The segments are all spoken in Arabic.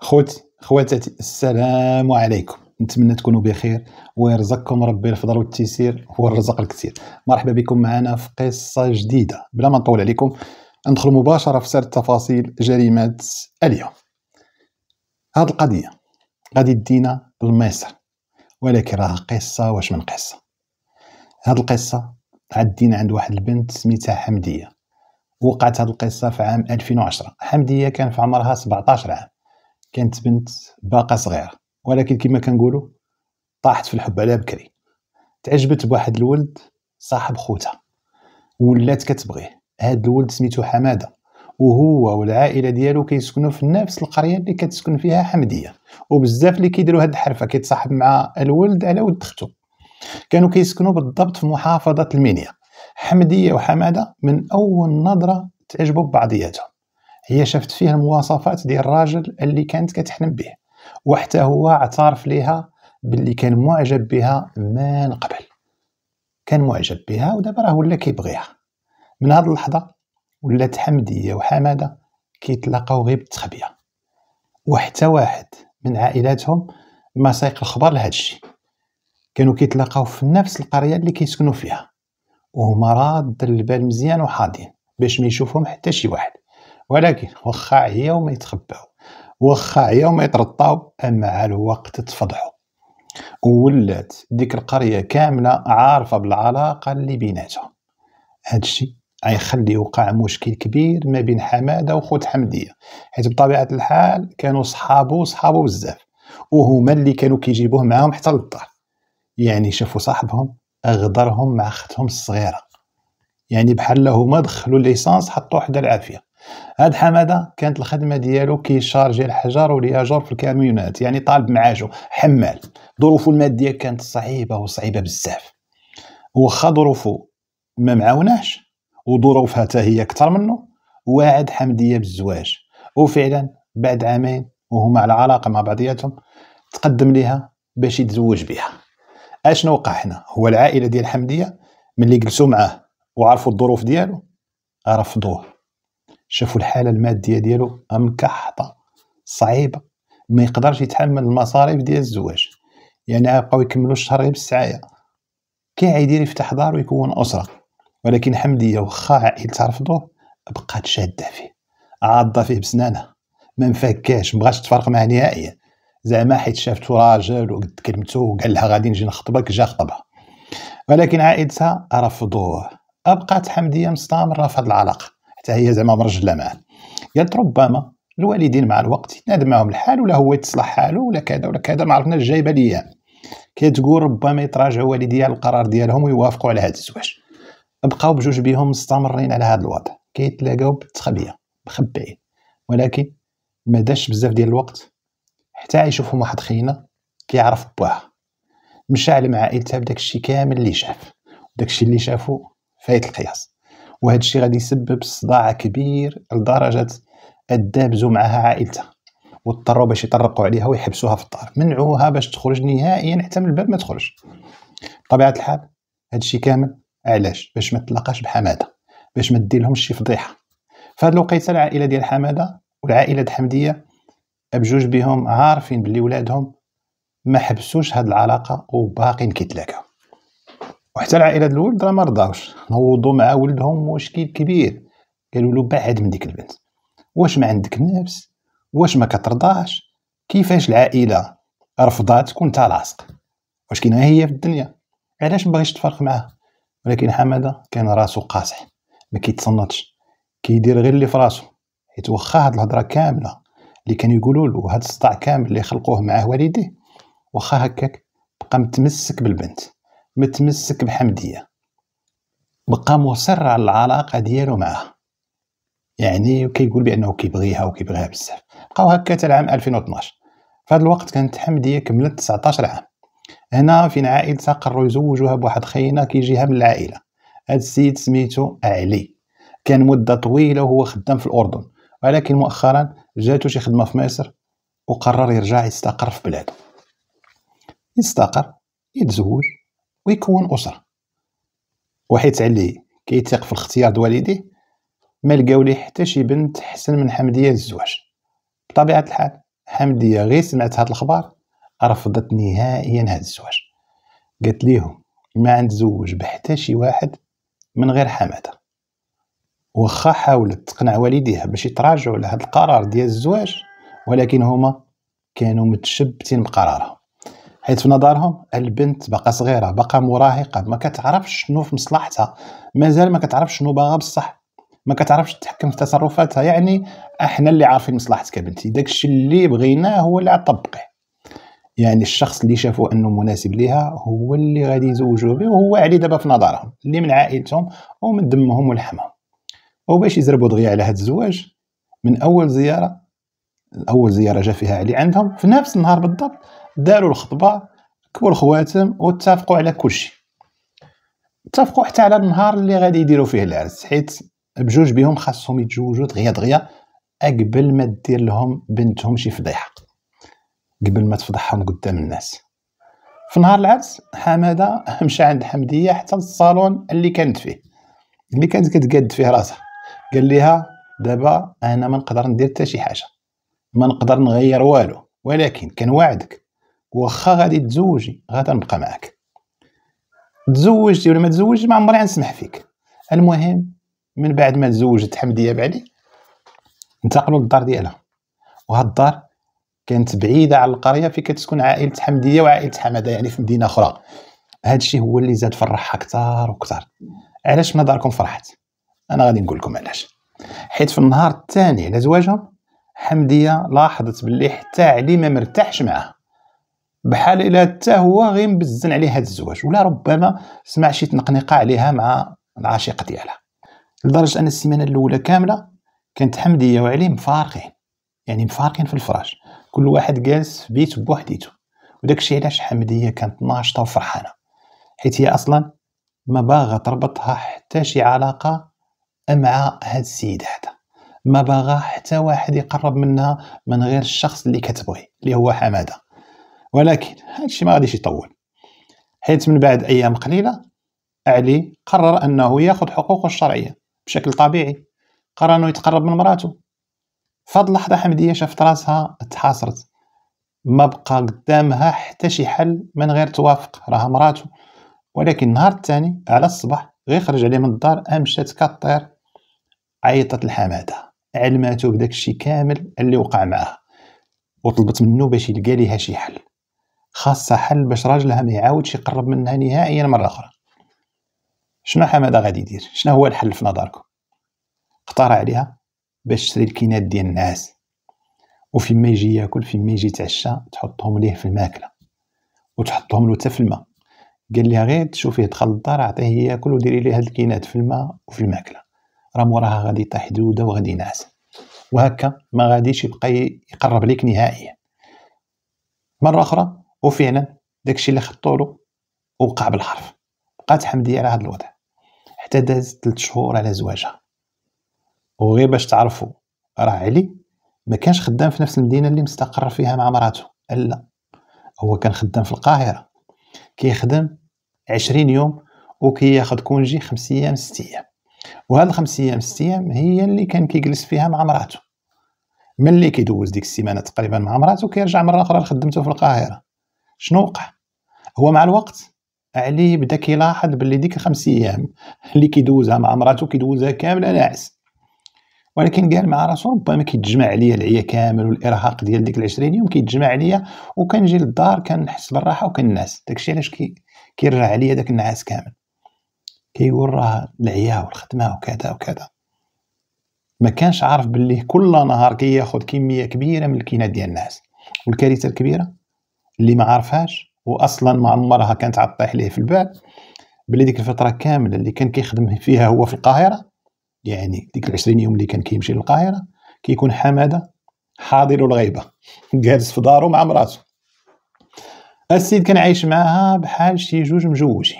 خوتي خواتاتي السلام عليكم نتمنى تكونوا بخير ويرزقكم ربي الفضل والتيسير هو الرزق الكثير مرحبا بكم معنا في قصه جديده بلا ما نطول عليكم ندخل مباشره في سرد تفاصيل جريمه اليوم هذه القضيه غادي تدينا لمصر ولكن راه قصه واش من قصه هذه القصه عدينا عند واحد البنت سميتها حمديه وقعت هذه القصه في عام 2010 حمديه كان في عمرها 17 عام كانت بنت باقه صغيره ولكن كما كنقولوا طاحت في الحب على بكري تعجبت بواحد الولد صاحب خوتها ولات كتبغيه هاد الولد سميتو حماده وهو والعائله ديالو كيسكنوا في نفس القريه اللي كتسكن فيها حمديه وبزاف اللي كيديروا هاد الحرفه كيتصاحب مع الولد على ولد اختو كانوا كيسكنوا بالضبط في محافظه المنيا حمديه وحماده من اول نظره تعجبوا ببعضياتهم هي شافت فيه المواصفات ديال الراجل اللي كانت كتحلم به وحتى هو اعترف ليها باللي كان معجب بها من قبل كان معجب بها ودابا راه ولا كيبغيها من هاد اللحظه ولات حمديه وحماده كيتلاقاو غير بالتخبيه وحتى واحد من عائلاتهم ما سايق الخبر لهذا الشيء كانوا كيتلاقاو في نفس القريه اللي كيسكنوا فيها وهما راد البال مزيان وحاضين باش ما يشوفهم حتى شي واحد ولكن واخا عيا وما يتخباو واخا عيا وما يترطاو مع الوقت تفضحوا ولات ديك القريه كامله عارفه بالعلاقه اللي بيناتها هادشي غيخلي وقع مشكل كبير ما بين حماده وخوت حمديه حيت بطبيعه الحال كانوا صحابو صحابو بزاف وهما اللي كانوا كيجيبوه معاهم حتى للدار يعني شافوا صاحبهم غدرهم مع اختهم الصغيره يعني بحال هما دخلوا ليسانس حطوا حدا العافيه هاد حماده كانت الخدمه ديالو كيشارجي الحجر والياجور في الكاميونات يعني طالب معاشو حمال ظروفه الماديه كانت صعيبه وصعيبه بزاف وخا ظروفه ما معاوناش وظروفها حتى هي اكثر منه وعد حمديه بالزواج وفعلا بعد عامين وهما على علاقه مع بعضياتهم تقدم ليها باش يتزوج بها اشنو وقع حنا هو العائله ديال حمديه ملي جلسوا معاه وعرفوا الظروف ديالو رفضوه شافوا الحاله الماديه ديالو مكحطه صعيبه ما يقدرش يتحمل المصاريف ديال الزواج يعني بقاو يكملوا الشهر غير بالسعايه كي غيدير يفتح دار ويكون اسره ولكن حمديه وخا عائلتها رفضوه بقات شاده فيه عاضه فيه بسنانها ما مفكاش مبغاش تفرق معاه نهائيا زعما حيت شافته راجل وقد كلمته وقال لها غادي نجي نخطبك جا خطبها ولكن عائلتها رفضوه ابقات حمديه مستمره في العلاقه حتى هي زعما مرجله معاه قالت ربما الوالدين مع الوقت يتناد معهم الحال ولا هو يتصلح حاله ولا كذا ولا كذا ما عرفناش جايبه ليا كتقول ربما يتراجعوا والديا على القرار ديالهم ويوافقوا على هذا الزواج بقاو بجوج بهم مستمرين على هذا الوضع كيتلاقاو بالتخبيه مخبعين ولكن ما داش بزاف ديال الوقت حتى يشوفهم واحد خينا كيعرف بواه مشى على مع عائلته بداك الشيء كامل اللي شاف داكشي الشيء اللي شافو فايت القياس وهذا الشيء غادي يسبب صداع كبير لدرجه الدابزو معها عائلتها واضطروا باش يطرقوا عليها ويحبسوها في الدار منعوها باش تخرج نهائيا حتى من الباب ما تخرج بطبيعه الحال هذا الشيء كامل علاش باش ما تلاقاش بحماده باش ما ديرلهمش شي فضيحه فهاد الوقيته العائله ديال حماده والعائله د حمديه بجوج بهم عارفين بلي ولادهم ما حبسوش هاد العلاقه وباقين كيتلاقاو وحتى العائله الاول راه ما رضاوش نوضوا مع ولدهم مشكل كبير قالوا له بعد من ديك البنت واش ما عندك نفس واش ما كترضاش كيفاش العائله رفضاتك وانت لاصق واش كاينه هي في الدنيا علاش ما بغيتش تفرق معاه ولكن حماده كان راسو قاصح ما كيتصنتش كيدير غير اللي في راسو حيت واخا هاد الهضره كامله اللي كانوا يقولوا له هاد الصداع كامل اللي خلقوه معاه والديه واخا هكاك بقى متمسك بالبنت متمسك بحمديه بقى مصر على العلاقه ديالو معها يعني كيقول بانه كيبغيها وكيبغيها بزاف بقاو هكا حتى العام 2012 في هذا الوقت كانت حمديه كملت 19 عام هنا فين عائلتها قرروا يزوجوها بواحد خينا كيجيها من العائله هذا السيد سميتو علي كان مده طويله وهو خدام في الاردن ولكن مؤخرا جاتو شي خدمه في مصر وقرر يرجع يستقر في بلاده يستقر يتزوج ويكون اسره وحيت عليه كيتيق في الاختيار ديال والديه ما لقاو ليه حتى شي بنت حسن من حمديه الزواج بطبيعه الحال حمديه غير سمعت هاد الخبر رفضت نهائيا هاد الزواج قالت ليهم ما زوج بحتى شي واحد من غير حماده وخا حاولت تقنع والديها باش يتراجعوا على هاد القرار ديال الزواج ولكن هما كانوا متشبتين بقرارهم حيث في نظرهم البنت بقى صغيره بقى مراهقه ما كتعرفش شنو في مصلحتها مازال ما كتعرفش شنو باغا بصح ما كتعرفش تحكم في تصرفاتها يعني احنا اللي عارفين مصلحتك بنتي داكشي اللي بغيناه هو اللي عطبقه يعني الشخص اللي شافوا انه مناسب ليها هو اللي غادي يزوجوا به وهو عليه دابا في نظرهم اللي من عائلتهم ومن دمهم ولحمهم وباش يزربوا دغيا على هذا الزواج من اول زياره اول زياره جا فيها علي عندهم في نفس النهار بالضبط داروا الخطبه كبوا خواتم واتفقوا على كلشي اتفقوا حتى على النهار اللي غادي يديروا فيه العرس حيت بجوج بهم خاصهم يتزوجوا دغيا دغيا قبل ما دير لهم بنتهم شي فضيحه قبل ما تفضحهم قدام الناس في نهار العرس حماده مشى عند حمديه حتى للصالون اللي كانت فيه اللي كانت كتقاد فيه راسها قال لها دابا انا ما نقدر ندير حتى شي حاجه ما نقدر نغير والو ولكن كنوعدك واخا غادي تزوجي غتنبقى نبقى معاك تزوجتي ولا ما تزوجتي ما عمري غنسمح فيك المهم من بعد ما تزوجت حمديه بعلي انتقلوا للدار ديالها وهاد الدار كانت بعيده على القريه فين كتسكن عائله حمديه وعائله حماده يعني في مدينه اخرى هاد الشيء هو اللي زاد فرحها اكثر واكثر علاش ما داركم فرحت انا غادي نقول لكم علاش حيت في النهار الثاني على زواجهم حمديه لاحظت باللي حتى علي ما مرتاحش معاها بحال الا حتى هو غيمبزن عليه هذا الزواج ولا ربما سمع شي تنقنيقه عليها مع العاشق ديالها لدرجه ان السيمانه الاولى كامله كانت حمديه وعلي مفارقين يعني مفارقين في الفراش كل واحد جالس في بيته بوحديته وداك الشيء علاش حمديه كانت ناشطه وفرحانه حيت هي اصلا ما باغا تربطها حتى شي علاقه مع هاد السيد هذا ما باغا حتى واحد يقرب منها من غير الشخص اللي كتبغي اللي هو حماده ولكن هذا الشيء ما غاديش يطول حيث من بعد ايام قليله علي قرر انه ياخذ حقوقه الشرعيه بشكل طبيعي قرر انه يتقرب من مراته فهاد اللحظه حمديه شافت راسها تحاصرت ما بقى قدامها حتى شي حل من غير توافق راها مراته ولكن النهار الثاني على الصباح غير خرج عليه من الدار امشات كطير عيطت الحماده علماتو بداك كامل اللي وقع معاها وطلبت منه باش يلقى ليها شي حل خاصه حل باش راجلها ما يعاودش يقرب منها نهائيا مره اخرى شنو حماده غادي يدير شنو هو الحل في نظركم اقترع عليها باش تشري الكينات ديال النعاس ما يجي ياكل فيما يجي يتعشى تحطهم ليه في الماكله وتحطهم له في الماء قال لها غير تشوفيه دخل الدار عطيه ياكل وديري ليه هاد الكينات في الماء وفي الماكله راه موراها غادي يطيح دوده وغادي ينعس وهكا ما غاديش يبقى يقرب ليك نهائيا مره اخرى وفعلا داكشي اللي خطولو وقع بالحرف بقات حمديه على هذا الوضع حتى دازت 3 شهور على زواجها وغير باش تعرفوا راه علي ما كانش خدام في نفس المدينه اللي مستقر فيها مع مراته الا هو كان خدام في القاهره كيخدم عشرين يوم وكياخد كونجي خمس ايام ست ايام وهاد الخمس ايام ست ايام هي اللي كان كيجلس فيها مع مراته ملي كيدوز ديك السيمانه تقريبا مع مراته كيرجع مره اخرى لخدمته في القاهره شنو وقع هو مع الوقت علي بدا كيلاحظ باللي ديك الخمس ايام اللي كيدوزها مع مراتو كيدوزها كامله ناعس ولكن قال مع راسو ربما كيتجمع عليا العيا كامل والارهاق ديال ديك العشرين يوم كيتجمع عليا وكنجي للدار كنحس بالراحه وكنعس داكشي علاش كي كيرجع عليا داك النعاس كامل كيقول راه العيا والخدمه وكذا وكذا ما كانش عارف باللي كل نهار كياخذ كميه كبيره من الكينات ديال النعاس والكارثه الكبيره اللي ما عارفهاش واصلا ما عمرها كانت عطيح ليه في البال بلي ديك الفتره كامله اللي كان كيخدم فيها هو في القاهره يعني ديك العشرين يوم اللي كان كيمشي للقاهره كيكون حماده حاضر الغيبه جالس في دارو مع مراته السيد كان عايش معاها بحال شي جوج مجوجين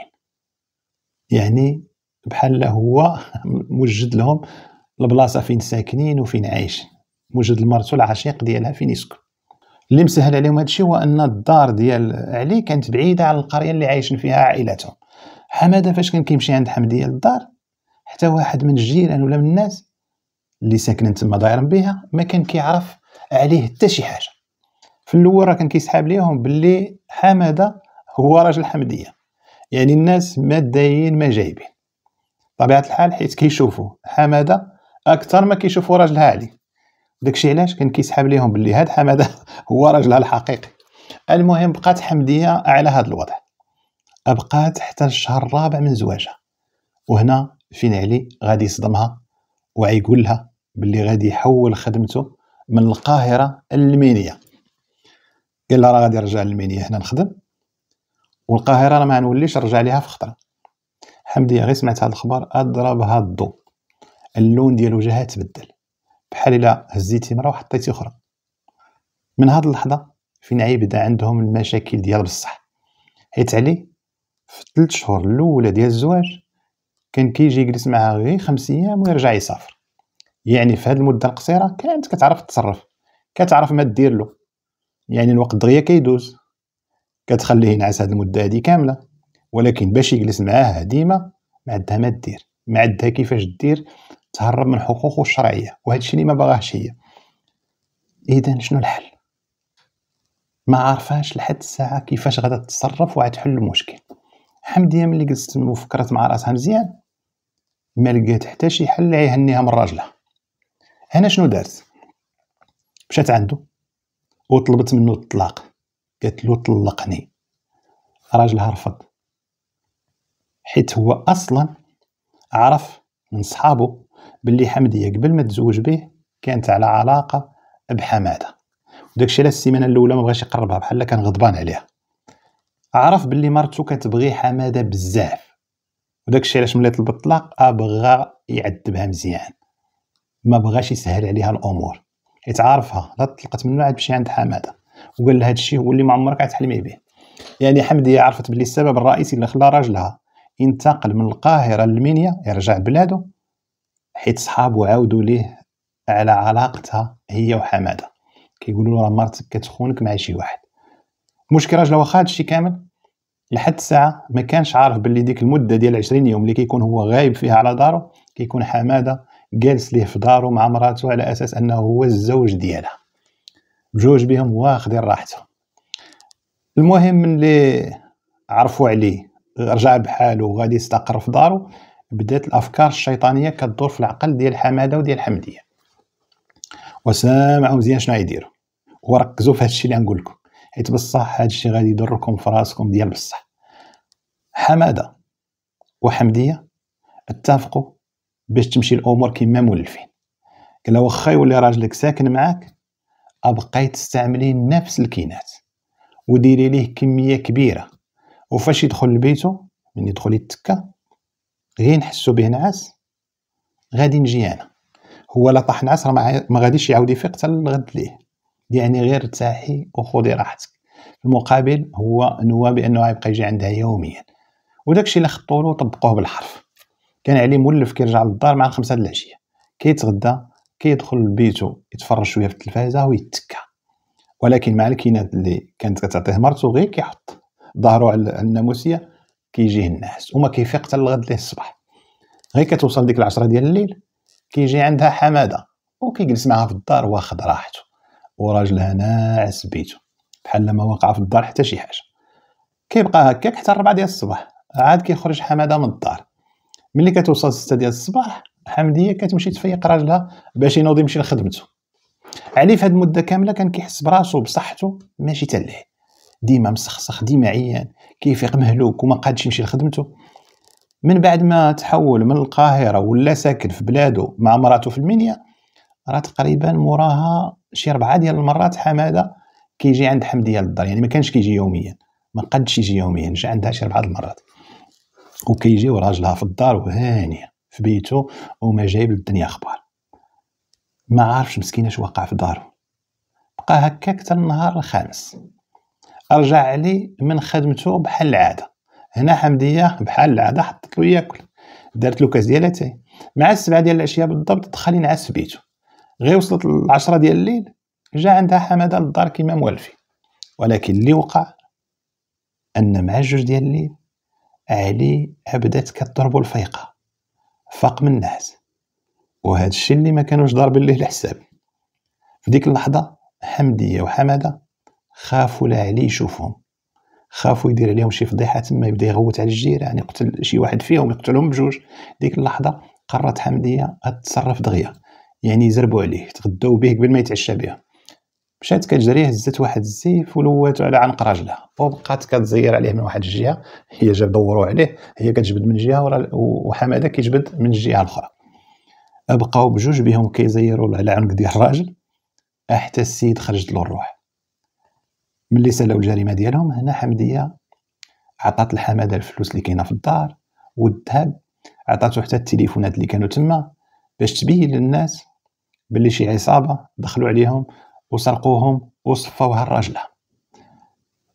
يعني بحال هو موجد لهم البلاصه فين ساكنين وفين عايشين موجد لمرته العشيق ديالها فين يسكن اللي مسهل عليهم هذا الشيء هو ان الدار ديال علي كانت بعيده على القريه اللي عايشين فيها عائلته حماده فاش كان كيمشي عند حمديه للدار حتى واحد من الجيران ولا من الناس اللي ساكنين تما دايرين بها ما كان كيعرف عليه حتى شي حاجه في الاول راه كان كيسحاب ليهم باللي حماده هو راجل حمديه يعني الناس ما دايين ما جايبين طبيعه الحال حيت كيشوفوا حماده اكثر ما كيشوفوا راجلها علي داكشي علاش كان كيسحاب ليهم باللي هاد حماده هو راجلها الحقيقي المهم بقات حمديه على هذا الوضع بقات حتى الشهر الرابع من زواجها وهنا فين علي غادي يصدمها وغيقول لها باللي غادي يحول خدمته من القاهره للمينيا قال لها راه غادي يرجع للمينيا هنا نخدم والقاهره راه ما نوليش نرجع ليها في خطره حمديه غير سمعت هذا الخبر اضربها الضو اللون ديال وجهها تبدل بحال الا هزيتي مرة وحطيتي اخرى من هاد اللحظة فين عيبدا عندهم المشاكل ديال بصح حيت علي في الثلاث شهور الاولى ديال الزواج كان كيجي يجلس معها غير خمس ايام ويرجع يسافر يعني في هاد المده القصيره كانت كتعرف تتصرف كتعرف ما دير له يعني الوقت دغيا كيدوز كتخليه ينعس هاد المده هادي كامله ولكن باش يجلس معاها ديما ما عندها ما دير ما عندها كيفاش دير تهرب من حقوقه الشرعيه وهذا الشيء اللي ما باغاهش هي اذا شنو الحل ما عارفاش لحد الساعه كيفاش غادا تتصرف وغتحل المشكل حمديه ملي جلست وفكرت مع راسها مزيان ما لقيت حتى شي حل يهنيها من راجلها هنا شنو دارت مشات عنده وطلبت منه الطلاق قالت له طلقني راجلها رفض حيت هو اصلا عرف من صحابه باللي حمديه قبل ما تزوج به كانت على علاقه بحماده وداكشي علاش السيمانه الاولى ما بغاش يقربها بحال كان غضبان عليها عرف باللي مرتو كتبغي حماده بزاف وداكشي علاش ملي طلب الطلاق بغا يعذبها مزيان ما بغاش يسهل عليها الامور حيت عارفها لا طلقت منو عاد مشي عند حماده وقال لها هادشي هو اللي ما عمرك غتحلمي به يعني حمديه عرفت بلي السبب الرئيسي اللي خلى راجلها ينتقل من القاهره للمنيا يرجع لبلادو حيت صحابو عاودوا ليه على علاقتها هي وحماده كيقولوا له راه مرتك كتخونك مع شي واحد المشكل راجل واخا هادشي كامل لحد الساعه ما كانش عارف باللي ديك المده ديال 20 يوم اللي كيكون هو غايب فيها على دارو كيكون حماده جالس ليه في دارو مع مراته على اساس انه هو الزوج ديالها بجوج بهم واخدين راحته المهم من اللي عرفوا عليه رجع بحاله وغادي يستقر في دارو بدات الافكار الشيطانيه كدور في العقل ديال حماده وديال حمديه وسامعوا مزيان شنو غيديروا وركزوا في هادشي اللي غنقول لكم حيت بصح هادشي غادي يضركم في راسكم ديال بصح حماده وحمديه اتفقوا باش تمشي الامور كما مولفين قال لها واخا يولي راجلك ساكن معاك ابقاي تستعملي نفس الكينات وديري ليه كميه كبيره وفاش يدخل لبيته من يدخل يتكا غير نحسو به نعاس غادي نجي انا هو لا طاح نعاس راه ما غاديش يعاود يفيق حتى الغد ليه يعني غير ارتاحي وخذي راحتك في المقابل هو نوى بانه غيبقى يجي عندها يوميا وداكشي اللي خطوا له طبقوه بالحرف كان عليه مولف كيرجع للدار مع الخمسة د العشيه كيتغدى كيدخل لبيتو يتفرج شويه في التلفازه ويتكى ولكن مع الكينات اللي كانت كتعطيه مرته غير كيحط ظهرو على الناموسيه كيجيه الناس وما كيفيق حتى الغد ليه الصباح غير كتوصل ديك العشرة ديال الليل كيجي عندها حماده وكيجلس معها في الدار واخد راحته وراجلها ناعس بيته بحال ما وقع في الدار حتى شي حاجه كيبقى هكاك حتى الربعة ديال الصباح عاد كيخرج حماده من الدار ملي كتوصل ستة ديال الصباح حمديه كتمشي تفيق راجلها باش ينوض يمشي لخدمته علي في هاد المده كامله كان كيحس براسو بصحته ماشي تاع ديما مسخسخ ديما عيان كيفيق مهلوك وما قادش يمشي لخدمته من بعد ما تحول من القاهرة ولا ساكن في بلاده مع مراته في المنيا راه تقريبا موراها شي ربعة ديال المرات حمادة كيجي عند حمدية للدار يعني ما كانش كيجي يوميا ما قادش يجي يوميا جا عندها شي ربعة المرات وكيجي وراجلها في الدار وهانية في بيته وما جايب للدنيا اخبار ما عارفش مسكينه اش واقع في دارو بقى هكاك حتى النهار الخامس رجع علي من خدمته بحال العاده هنا حمديه بحال العاده حطت له ياكل دارت له كاس ديال اتاي مع السبعه ديال العشيه بالضبط دخل ينعس في بيته غير وصلت العشرة ديال الليل جا عندها حماده للدار كيما موالفي ولكن اللي وقع ان مع الجوج ديال الليل علي بدات كضربو الفيقه فاق من النعس وهذا الشيء اللي ما كانوش ضاربين ليه الحساب في ديك اللحظه حمديه وحماده خافوا لا عليه يشوفهم خافوا يدير عليهم شي فضيحه تما يبدا يغوت على الجيران يعني يقتل شي واحد فيهم يقتلهم بجوج ديك اللحظه قررت حمديه تتصرف دغيا يعني يزربوا عليه تغداو به قبل ما يتعشى بها مشات كتجريه هزت واحد الزيف ولواتو على عنق راجلها وبقات كتزير عليه من واحد الجهه هي جا دوروا عليه هي كتجبد من جهه وحماده كيجبد من الجهه الاخرى بقاو بجوج بهم كيزيروا على عنق ديال الراجل حتى السيد خرجت له الروح ملي سالاو الجريمه ديالهم هنا حمديه عطات لحماده الفلوس اللي كاينه في الدار والذهب عطاتو حتى التليفونات اللي كانوا تما باش تبين للناس بلي شي عصابه دخلوا عليهم وسرقوهم وصفوها الراجله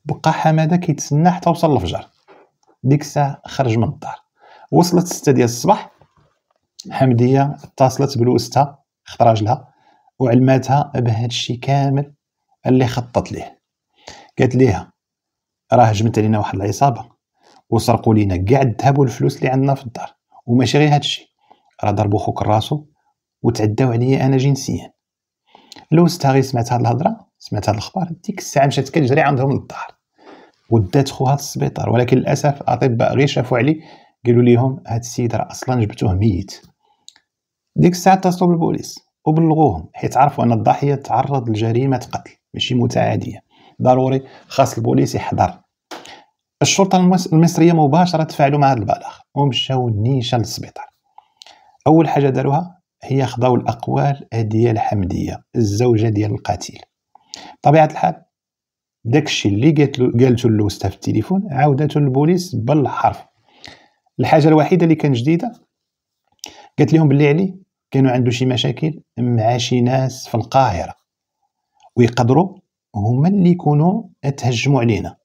بقى حماده كيتسنى حتى وصل الفجر ديك الساعه خرج من الدار وصلت 6 ديال الصباح حمديه اتصلت بلوستها خطراجلها راجلها وعلماتها بهذا الشيء كامل اللي خطط ليه قالت ليها راه هجمت علينا واحد العصابه وسرقوا لينا كاع الذهب والفلوس اللي عندنا في الدار وماشي غير هادشي راه ضربوا خوك راسو وتعداو عليا انا جنسيا لو ستاري سمعت هاد الهضره سمعت هاد الاخبار ديك الساعه مشات كتجري عندهم للدار ودات خوها للسبيطار ولكن للاسف الاطباء غير شافوا عليه قالوا ليهم هاد السيد راه اصلا جبتوه ميت ديك الساعه اتصلوا بالبوليس وبلغوهم حيت عرفوا ان الضحيه تعرض لجريمه قتل ماشي متعاديه ضروري خاص البوليس يحضر الشرطه المصريه مباشره تفاعلوا مع هذا البلاغ ومشاو نيشان للسبيطار اول حاجه داروها هي خضوا الاقوال ديال حمديه الزوجه ديال القتيل طبيعه الحال داكشي اللي قالته الاستاذ في التليفون عاودته للبوليس بالحرف الحاجه الوحيده اللي كانت جديده قالت لهم بلي عليه كانوا عنده شي مشاكل مع شي ناس في القاهره ويقدروا هما اللي يكونوا تهجموا علينا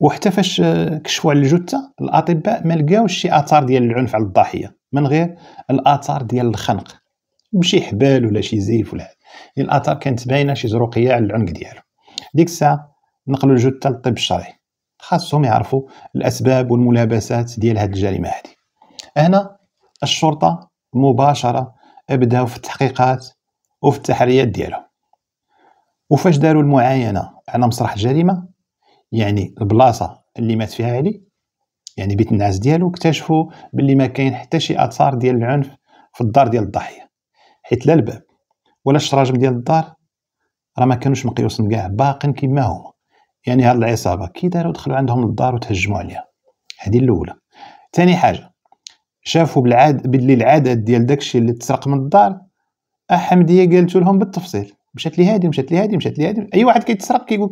وحتى فاش كشفوا على الجثه الاطباء ما لقاوش شي اثار ديال العنف على الضحيه من غير الاثار ديال الخنق ماشي حبال ولا شي زيف ولا يعني الاثار كانت باينه شي زروقيه على العنق ديالو ديك الساعه نقلوا الجثه للطب الشرعي خاصهم يعرفوا الاسباب والملابسات ديال هذه الجريمه هذه هنا الشرطه مباشره بداو في التحقيقات وفي التحريات ديالهم وفاش داروا المعاينه على مسرح الجريمه يعني البلاصه اللي مات فيها علي يعني بيت النعاس ديالو اكتشفوا باللي ما كاين حتى شي اثار ديال العنف في الدار ديال الضحيه حيت لا الباب ولا الشراجم ديال الدار راه ما كانوش مقيوسين كاع باقين كما هما يعني هاد العصابه كي داروا دخلوا عندهم الدار وتهجموا عليها هذه الاولى ثاني حاجه شافوا بالعاد باللي العدد ديال داكشي اللي تسرق من الدار احمديه قالت لهم بالتفصيل مشات لي هادي مشات لي هادي مشات لي هادي اي واحد كيتسرق كيقول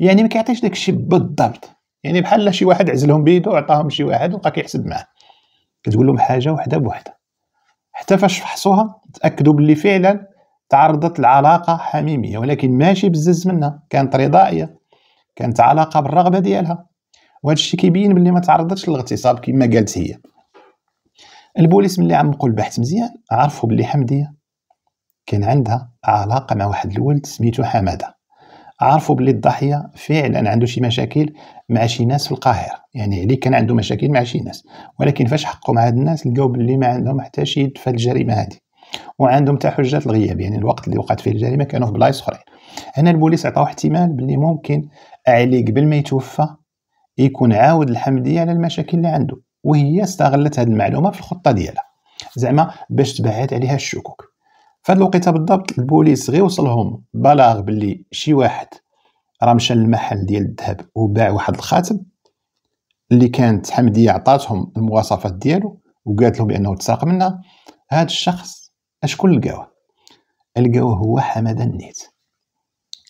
يعني ما كيعطيش داك الشيء بالضبط يعني بحال شي واحد عزلهم بيدو وعطاهم شي واحد وبقى كيحسب معاه كتقول لهم حاجه وحده بوحده حتى فاش فحصوها تاكدوا باللي فعلا تعرضت لعلاقه حميميه ولكن ماشي بزز منها كانت رضائيه كانت علاقه بالرغبه ديالها وهذا الشيء كيبين باللي ما تعرضتش للاغتصاب كما قالت هي البوليس ملي عمقوا البحث مزيان عرفوا باللي حمديه كان عندها علاقه مع واحد الولد سميتو حماده عرفوا بلي الضحيه فعلا عنده شي مشاكل مع شي ناس في القاهره يعني علي كان عنده مشاكل مع شي ناس ولكن فاش حقوا مع هاد الناس لقاو بلي ما عندهم حتى شي في الجريمه هذه وعندهم حتى حجات الغياب يعني الوقت اللي وقعت فيه الجريمه كانوا في بلايص خرين هنا البوليس عطاو احتمال بلي ممكن علي قبل ما يتوفى يكون عاود الحمديه على المشاكل اللي عنده وهي استغلت هذه المعلومه في الخطه ديالها زعما باش تبعد عليها الشكوك فهاد الوقيته بالضبط البوليس غير وصلهم بلاغ باللي شي واحد راه مشى للمحل ديال الذهب وباع واحد الخاتم اللي كانت حمديه عطاتهم المواصفات ديالو وقالت لهم بانه تسرق منها هذا الشخص اشكون لقاوه لقاوه هو حماده النيت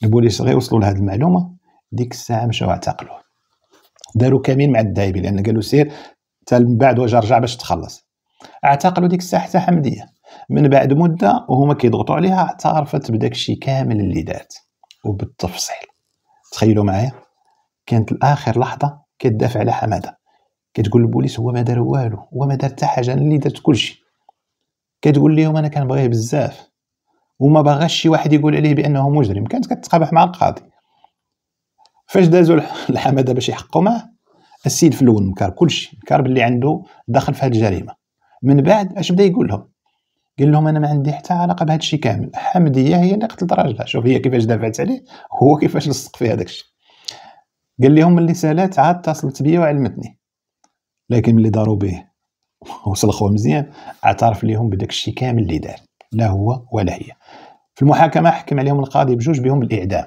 البوليس غير وصلوا لهذه المعلومه ديك الساعه مشاو اعتقلوه داروا كامل مع الدايبي لان قالوا سير حتى من بعد واجا رجع باش تخلص اعتقلوا ديك الساعه حتى حمديه من بعد مده وهما كيضغطوا عليها حتى عرفت بداك الشيء كامل اللي دات وبالتفصيل تخيلوا معايا كانت لاخر لحظه كتدافع على حماده كتقول للبوليس هو ما دار والو هو ما دار حتى حاجه انا اللي درت كلشي كتقول لهم انا كنبغيه بزاف وما باغاش شي واحد يقول عليه بانه مجرم كانت كتقابح مع القاضي فاش دازوا الحماده باش يحقوا معاه السيد في الاول نكار كلشي نكار باللي عنده دخل في هذه الجريمه من بعد اش بدا يقول لهم قال لهم انا ما عندي حتى علاقه بهذا الشيء كامل حمديه هي اللي قتلت راجلها شوف هي كيفاش دافعت عليه هو كيفاش لصق في هذاك الشيء قال لهم ملي سالات عاد اتصلت بيا وعلمتني لكن ملي داروا به وصل خوه مزيان اعترف لهم بداك الشيء كامل اللي دار لا هو ولا هي في المحاكمه حكم عليهم القاضي بجوج بهم الاعدام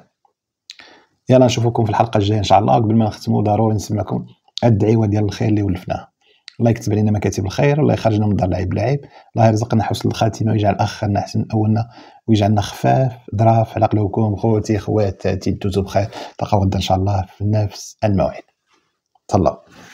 يلا نشوفكم في الحلقه الجايه ان شاء الله قبل ما نختموا ضروري نسمعكم الدعيوه ديال الخير اللي ولفناها الله يكتب علينا مكاتب الخير الله يخرجنا من دار العيب لعيب الله يرزقنا حسن الخاتمه ويجعل اخرنا احسن اولنا ويجعلنا خفاف ظراف على قلوبكم خوتي خواتاتي دوزو بخير تلقاو غدا ان شاء الله في نفس الموعد تهلاو